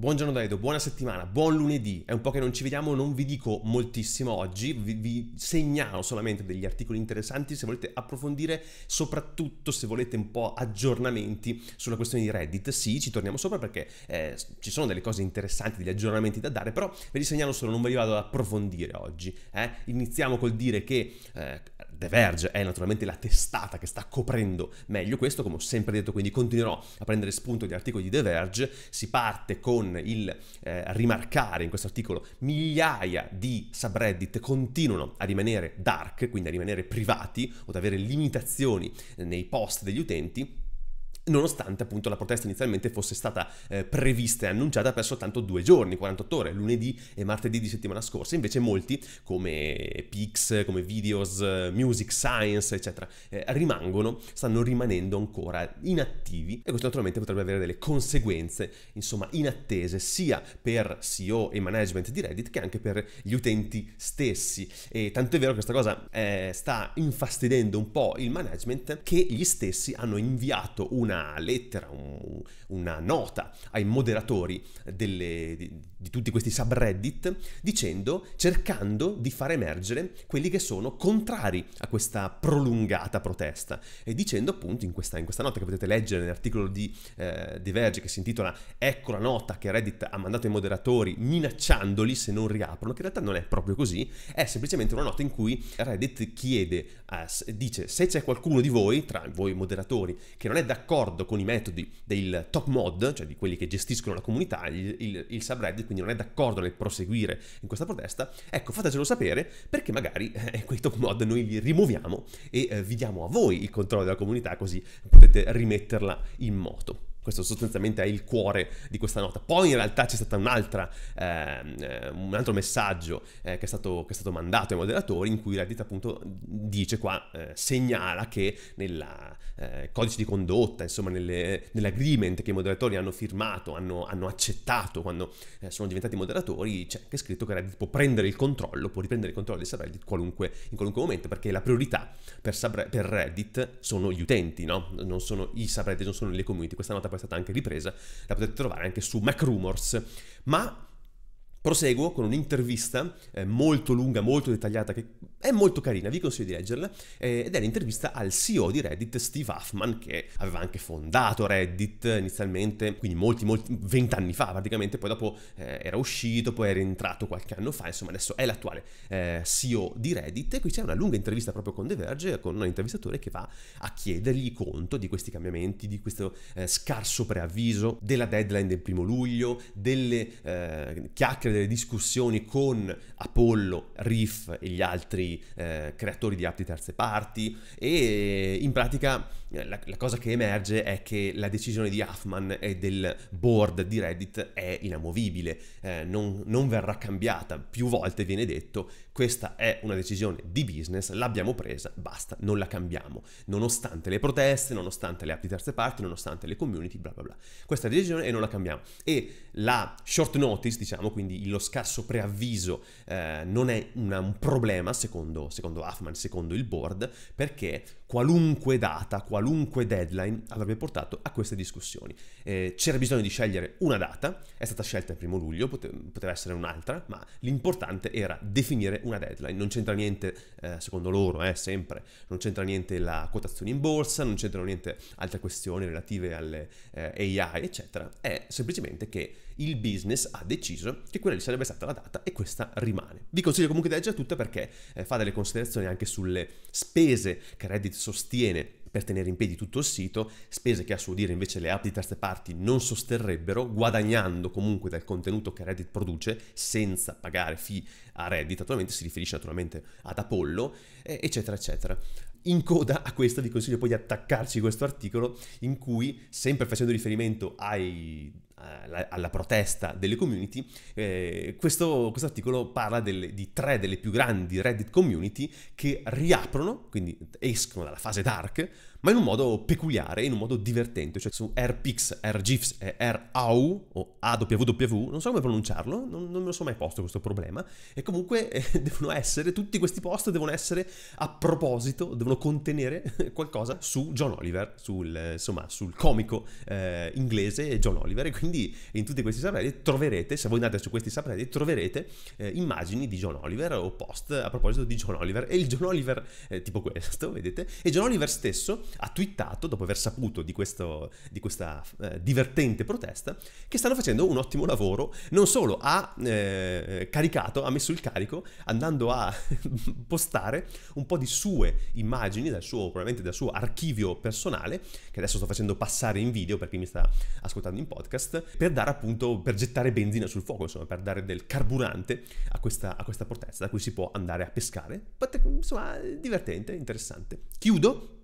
Buongiorno Davide, buona settimana, buon lunedì. È un po' che non ci vediamo, non vi dico moltissimo oggi, vi, vi, segnalo solamente degli articoli interessanti se volete approfondire, soprattutto se volete un po' aggiornamenti sulla questione di Reddit. Sì, ci torniamo sopra perché eh, ci sono delle cose interessanti, degli aggiornamenti da dare, però ve li segnalo solo, non ve li vado ad approfondire oggi. Eh? Iniziamo col dire che eh, The Verge è naturalmente la testata che sta coprendo meglio questo, come ho sempre detto, quindi continuerò a prendere spunto di articoli di The Verge. Si parte con il eh, rimarcare in questo articolo migliaia di subreddit continuano a rimanere dark, quindi a rimanere privati o ad avere limitazioni eh, nei post degli utenti nonostante appunto la protesta inizialmente fosse stata eh, prevista e annunciata per soltanto due giorni, 48 ore, lunedì e martedì di settimana scorsa, invece molti come Pix, come Videos, Music Science, eccetera, eh, rimangono, stanno rimanendo ancora inattivi e questo naturalmente potrebbe avere delle conseguenze, insomma, inattese sia per CEO e management di Reddit che anche per gli utenti stessi. E tanto è vero che questa cosa eh, sta infastidendo un po' il management che gli stessi hanno inviato una una lettera, un, una nota ai moderatori delle, di tutti questi subreddit dicendo, cercando di far emergere quelli che sono contrari a questa prolungata protesta e dicendo appunto in questa, in questa nota che potete leggere nell'articolo di, eh, di Verge che si intitola Ecco la nota che Reddit ha mandato ai moderatori minacciandoli se non riaprono, che in realtà non è proprio così, è semplicemente una nota in cui Reddit chiede, eh, dice se c'è qualcuno di voi, tra voi moderatori, che non è d'accordo con i metodi del top mod, cioè di quelli che gestiscono la comunità, il, il, il subreddit quindi non è d'accordo nel proseguire in questa protesta, ecco fatecelo sapere perché magari eh, quei top mod noi li rimuoviamo e eh, vi diamo a voi il controllo della comunità così potete rimetterla in moto. Questo sostanzialmente è il cuore di questa nota. Poi in realtà c'è stato ehm, eh, un altro messaggio eh, che, è stato, che, è stato, mandato ai moderatori in cui Reddit appunto dice qua, eh, segnala che nel eh, codice di condotta, insomma nelle, nell'agreement che i moderatori hanno firmato, hanno, hanno accettato quando eh, sono diventati moderatori, c'è anche scritto che Reddit può prendere il controllo, può riprendere il controllo di subreddit qualunque, in qualunque momento, perché la priorità per, subred- per Reddit sono gli utenti, no? Non sono i subreddit, non sono le community. Questa nota poi è stata anche ripresa, la potete trovare anche su MacRumors. Ma proseguo con un'intervista eh, molto lunga, molto dettagliata che è molto carina, vi consiglio di leggerla, eh, ed è l'intervista al CEO di Reddit, Steve Huffman, che aveva anche fondato Reddit inizialmente, quindi molti, molti, vent'anni fa praticamente, poi dopo eh, era uscito, poi era entrato qualche anno fa, insomma adesso è l'attuale eh, CEO di Reddit, e qui c'è una lunga intervista proprio con The Verge, con un intervistatore che va a chiedergli conto di questi cambiamenti, di questo eh, scarso preavviso, della deadline del primo luglio, delle eh, chiacchiere, delle discussioni con Apollo, Reef e gli altri eh, creatori di app di terze parti e in pratica eh, la, la, cosa che emerge è che la decisione di Huffman e del board di Reddit è inamovibile, eh, non, non verrà cambiata, più volte viene detto, questa è una decisione di business, l'abbiamo presa, basta, non la cambiamo, nonostante le proteste, nonostante le app di terze parti, nonostante le community, bla bla bla. Questa è la decisione e non la cambiamo. E la short notice, diciamo, quindi lo scarso preavviso, eh, non è una, un problema secondo, secondo Huffman, secondo il board, perché qualunque data, qualunque deadline avrebbe portato a queste discussioni. Eh, c'era bisogno di scegliere una data, è stata scelta il primo luglio, poteva essere un'altra, ma l'importante era definire una una deadline. Non c'entra niente, eh, secondo loro, eh, sempre, non c'entra niente la quotazione in borsa, non c'entrano niente altre questioni relative alle eh, AI, eccetera. È semplicemente che il business ha deciso che quella lì sarebbe stata la data e questa rimane. Vi consiglio comunque di leggere tutta perché eh, fa delle considerazioni anche sulle spese che Reddit sostiene per tenere in piedi tutto il sito, spese che a suo dire invece le app di terze parti non sosterrebbero, guadagnando comunque dal contenuto che Reddit produce senza pagare fee a Reddit, attualmente si riferisce naturalmente ad Apollo, eccetera, eccetera. In coda a questo vi consiglio poi di attaccarci questo articolo in cui, sempre facendo riferimento ai eh, alla, protesta delle community, eh, questo quest articolo parla delle, di tre delle più grandi Reddit community che riaprono, quindi escono dalla fase dark, ma in un modo peculiare, in un modo divertente, cioè su RPX, RGIFS e RAU o AWW, non so come pronunciarlo, non, non me lo so mai posto questo problema, e comunque eh, devono essere, tutti questi post devono essere a proposito, devono contenere qualcosa su John Oliver, sul, insomma sul comico eh, inglese John Oliver, e quindi in tutti questi subreddit troverete, se voi andate su questi subreddit, troverete eh, immagini di John Oliver o post a proposito di John Oliver, e il John Oliver eh, tipo questo, vedete, e John Oliver stesso ha twittato, dopo aver saputo di, questo, di questa eh, divertente protesta, che stanno facendo un ottimo lavoro. Non solo, ha eh, caricato, ha messo il carico andando a postare un po' di sue immagini, dal suo, probabilmente dal suo archivio personale, che adesso sto facendo passare in video per chi mi sta ascoltando in podcast, per dare appunto, per gettare benzina sul fuoco, insomma, per dare del carburante a questa, a questa protesta da cui si può andare a pescare. Insomma, divertente, interessante. Chiudo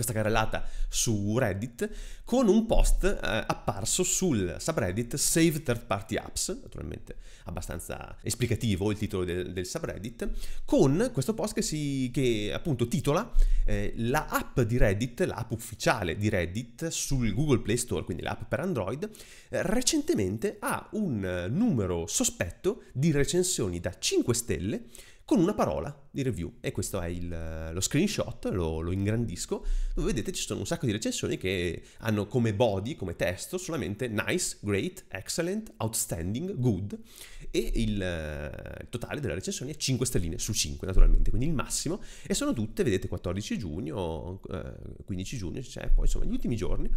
questa carrellata su Reddit con un post eh, apparso sul subreddit Save Third Party Apps, naturalmente abbastanza esplicativo il titolo del, del subreddit, con questo post che, si, che appunto titola eh, la app di Reddit, l'app ufficiale di Reddit sul Google Play Store, quindi l'app per Android, eh, recentemente ha un numero sospetto di recensioni da 5 stelle con una parola di review e questo è il, eh, lo screenshot, lo, lo, ingrandisco, dove vedete ci sono un sacco di recensioni che hanno come body, come testo, solamente nice, great, excellent, outstanding, good e il, eh, il totale delle recensioni è 5 stelline su 5 naturalmente, quindi il massimo e sono tutte, vedete 14 giugno, 15 eh, giugno, cioè poi insomma gli ultimi giorni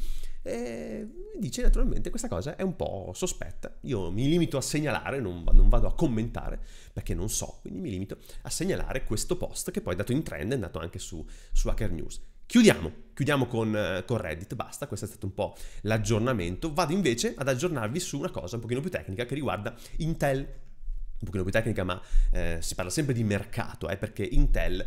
e dice naturalmente questa cosa è un po' sospetta, io mi limito a segnalare, non, non vado a commentare perché non so, quindi mi limito a segnalare questo post che poi è andato in trend, è andato anche su, su Hacker News. Chiudiamo, chiudiamo con, eh, con, Reddit, basta, questo è stato un po' l'aggiornamento. Vado invece ad aggiornarvi su una cosa un pochino più tecnica che riguarda Intel, un pochino più tecnica ma eh, si parla sempre di mercato, eh, perché Intel,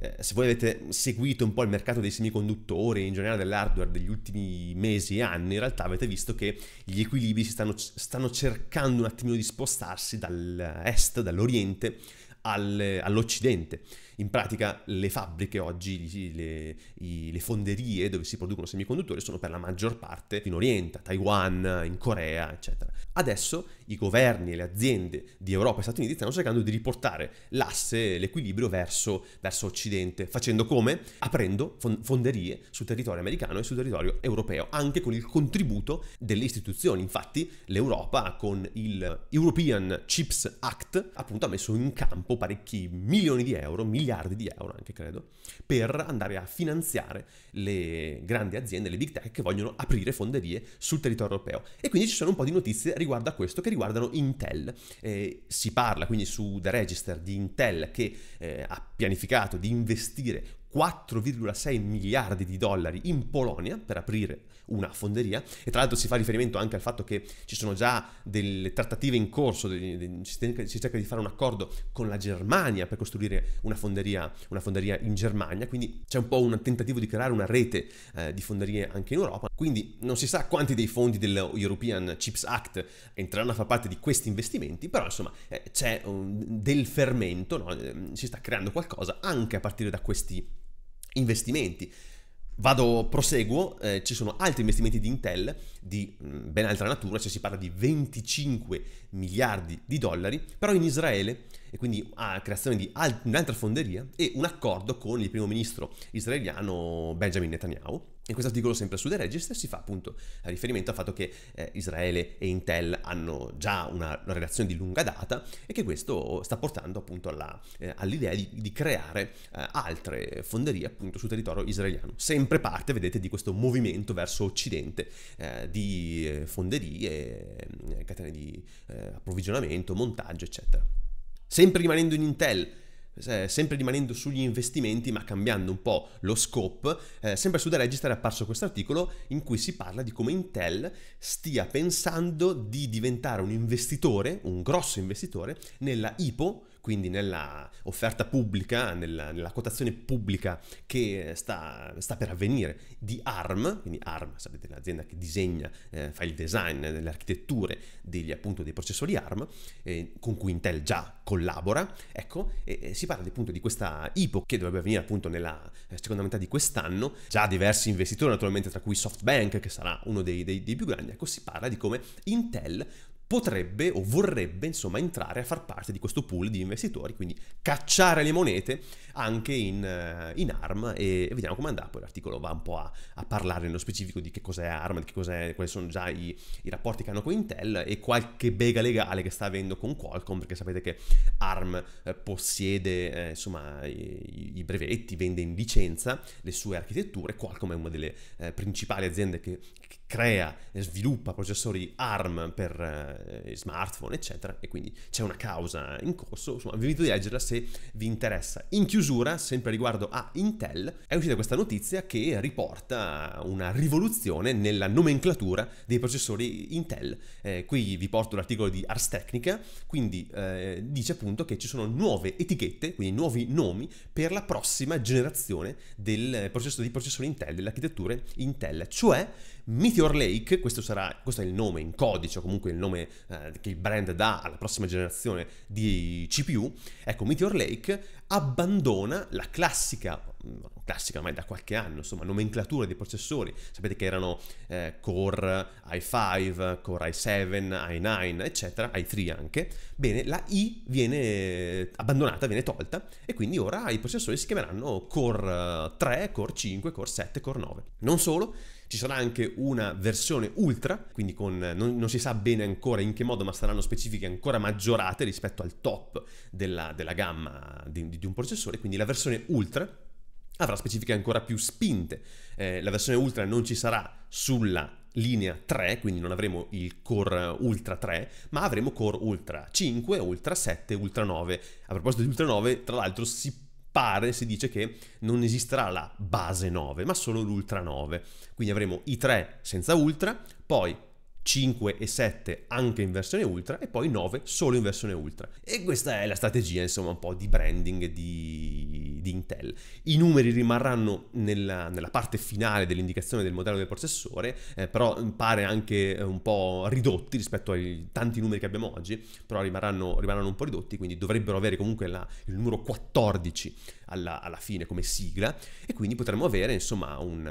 eh, se voi avete seguito un po' il mercato dei semiconduttori, in generale dell'hardware degli ultimi mesi e anni, in realtà avete visto che gli equilibri si stanno, stanno cercando un attimino di spostarsi dall'est, eh, dall'oriente, all'Occidente. In pratica le fabbriche oggi, le, le, fonderie dove si producono semiconduttori sono per la maggior parte in Oriente, a Taiwan, in Corea, eccetera. Adesso i governi e le aziende di Europa e Stati Uniti stanno cercando di riportare l'asse, l'equilibrio verso, verso Occidente, facendo come? Aprendo fonderie sul territorio americano e sul territorio europeo, anche con il contributo delle istituzioni. Infatti l'Europa con il European Chips Act appunto ha messo in campo parecchi milioni di euro, miliardi miliardi di euro anche credo, per andare a finanziare le grandi aziende, le big tech che vogliono aprire fonderie sul territorio europeo. E quindi ci sono un po' di notizie riguardo a questo che riguardano Intel. Eh, si parla quindi su The Register di Intel che eh, ha pianificato di investire 4,6 miliardi di dollari in Polonia per aprire una fonderia e tra l'altro si fa riferimento anche al fatto che ci sono già delle trattative in corso, si cerca di fare un accordo con la Germania per costruire una fonderia, una fonderia in Germania, quindi c'è un po' un tentativo di creare una rete eh, di fonderie anche in Europa, quindi non si sa quanti dei fondi dell'European Chips Act entreranno a far parte di questi investimenti, però insomma eh, c'è um, del fermento, no? Ehm, si sta creando qualcosa anche a partire da questi investimenti. Vado, proseguo, eh, ci sono altri investimenti di Intel di mm, ben altra natura, cioè si parla di 25 miliardi di dollari, però in Israele, e quindi a creazione di alt- un'altra fonderia e un accordo con il primo ministro israeliano Benjamin Netanyahu, in questo articolo, sempre su The Register, si fa appunto riferimento al fatto che eh, Israele e Intel hanno già una, una, relazione di lunga data e che questo sta portando appunto alla, eh, all'idea di, di creare eh, altre fonderie appunto sul territorio israeliano. Sempre parte, vedete, di questo movimento verso occidente eh, di eh, fonderie, mm, catene di eh, approvvigionamento, montaggio, eccetera. Sempre rimanendo in Intel, sempre rimanendo sugli investimenti ma cambiando un po' lo scope, eh, sempre su The Register è apparso questo articolo in cui si parla di come Intel stia pensando di diventare un investitore, un grosso investitore, nella IPO, quindi nella offerta pubblica, nella, nella quotazione pubblica che sta, sta, per avvenire di ARM, quindi ARM sapete l'azienda che disegna, eh, fa il design delle architetture degli, appunto, dei processori ARM, eh, con cui Intel già collabora, ecco, e, si parla appunto di questa IPO che dovrebbe avvenire appunto nella eh, seconda metà di quest'anno, già diversi investitori naturalmente tra cui SoftBank che sarà uno dei, dei, dei più grandi, ecco si parla di come Intel potrebbe o vorrebbe insomma entrare a far parte di questo pool di investitori, quindi cacciare le monete anche in, eh, in ARM e, vediamo come andrà, poi l'articolo va un po' a, a, parlare nello specifico di che cos'è ARM, di cos'è, quali sono già i, i, rapporti che hanno con Intel e qualche bega legale che sta avendo con Qualcomm, perché sapete che ARM eh, possiede eh, insomma i, i, brevetti, vende in licenza le sue architetture, Qualcomm è una delle eh, principali aziende che, che crea e sviluppa processori ARM per eh, eh, smartphone, eccetera, e quindi c'è una causa in corso, insomma, vi invito a leggerla se vi interessa. In chiusura, sempre riguardo a Intel, è uscita questa notizia che riporta una rivoluzione nella nomenclatura dei processori Intel. Eh, qui vi porto l'articolo di Ars Technica, quindi eh, dice appunto che ci sono nuove etichette, quindi nuovi nomi per la prossima generazione del processo di processori Intel, delle architetture Intel, cioè Meteor Lake, questo, sarà, questo è il nome in codice, o comunque il nome eh, che il brand dà alla prossima generazione di CPU, ecco, Meteor Lake abbandona la classica, mm, classica ormai da qualche anno, insomma, nomenclatura dei processori. Sapete che erano eh, Core i5, Core i7, i9, eccetera, i3 anche. Bene, la i viene abbandonata, viene tolta e quindi ora i processori si chiameranno Core 3, eh, Core 5, Core 7, Core 9. Non solo, ci sarà anche una versione ultra, quindi con, non, non, si sa bene ancora in che modo, ma saranno specifiche ancora maggiorate rispetto al top della, della gamma di, di un processore, quindi la versione ultra avrà specifiche ancora più spinte. Eh, la versione ultra non ci sarà sulla linea 3, quindi non avremo il Core Ultra 3, ma avremo Core Ultra 5, Ultra 7, Ultra 9. A proposito di Ultra 9, tra l'altro si può pare, si dice che non esisterà la base 9, ma solo l'ultra 9. Quindi avremo i 3 senza ultra, poi 5 e 7 anche in versione ultra e poi 9 solo in versione ultra. E questa è la strategia insomma un po' di branding di, di Intel. I numeri rimarranno nella, nella parte finale dell'indicazione del modello del processore, eh, però pare anche eh, un po' ridotti rispetto ai tanti numeri che abbiamo oggi, però rimarranno, rimarranno un po' ridotti, quindi dovrebbero avere comunque la, il numero 14 alla, alla, fine come sigla e quindi potremmo avere insomma un,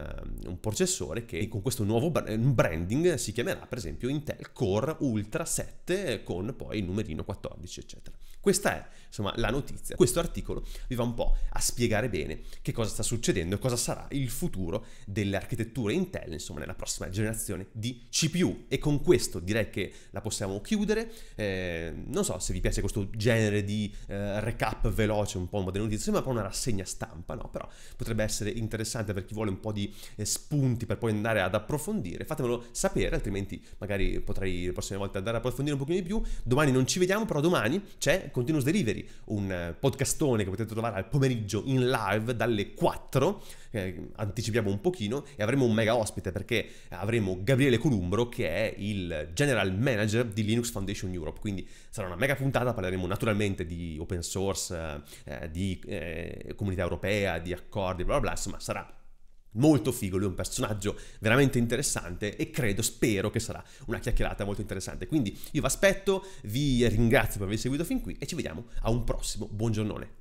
un processore che con questo nuovo branding si chiamerà per esempio esempio Intel Core Ultra 7 con poi il numerino 14 eccetera. Questa è, insomma, la notizia. Questo articolo vi va un po' a spiegare bene che cosa sta succedendo e cosa sarà il futuro delle architetture Intel, insomma, nella prossima generazione di CPU. E con questo direi che la possiamo chiudere. Eh, non so se vi piace questo genere di eh, recap veloce, un po' un po' delle notizie, sembra un po' una rassegna stampa, no? Però potrebbe essere interessante per chi vuole un po' di eh, spunti per poi andare ad approfondire. Fatemelo sapere, altrimenti magari potrei la prossima volta andare ad approfondire un pochino di più. Domani non ci vediamo, però domani c'è Continuous Delivery, un eh, podcastone che potete trovare al pomeriggio in live dalle 4, eh, anticipiamo un pochino, e avremo un mega ospite perché avremo Gabriele Columbro che è il general manager di Linux Foundation Europe, quindi sarà una mega puntata, parleremo naturalmente di open source, eh, di eh, comunità europea, di accordi, bla bla bla, insomma sarà molto figo, lui è un personaggio veramente interessante e credo, spero che sarà una chiacchierata molto interessante. Quindi io vi aspetto, vi ringrazio per aver seguito fin qui e ci vediamo a un prossimo buongiornone.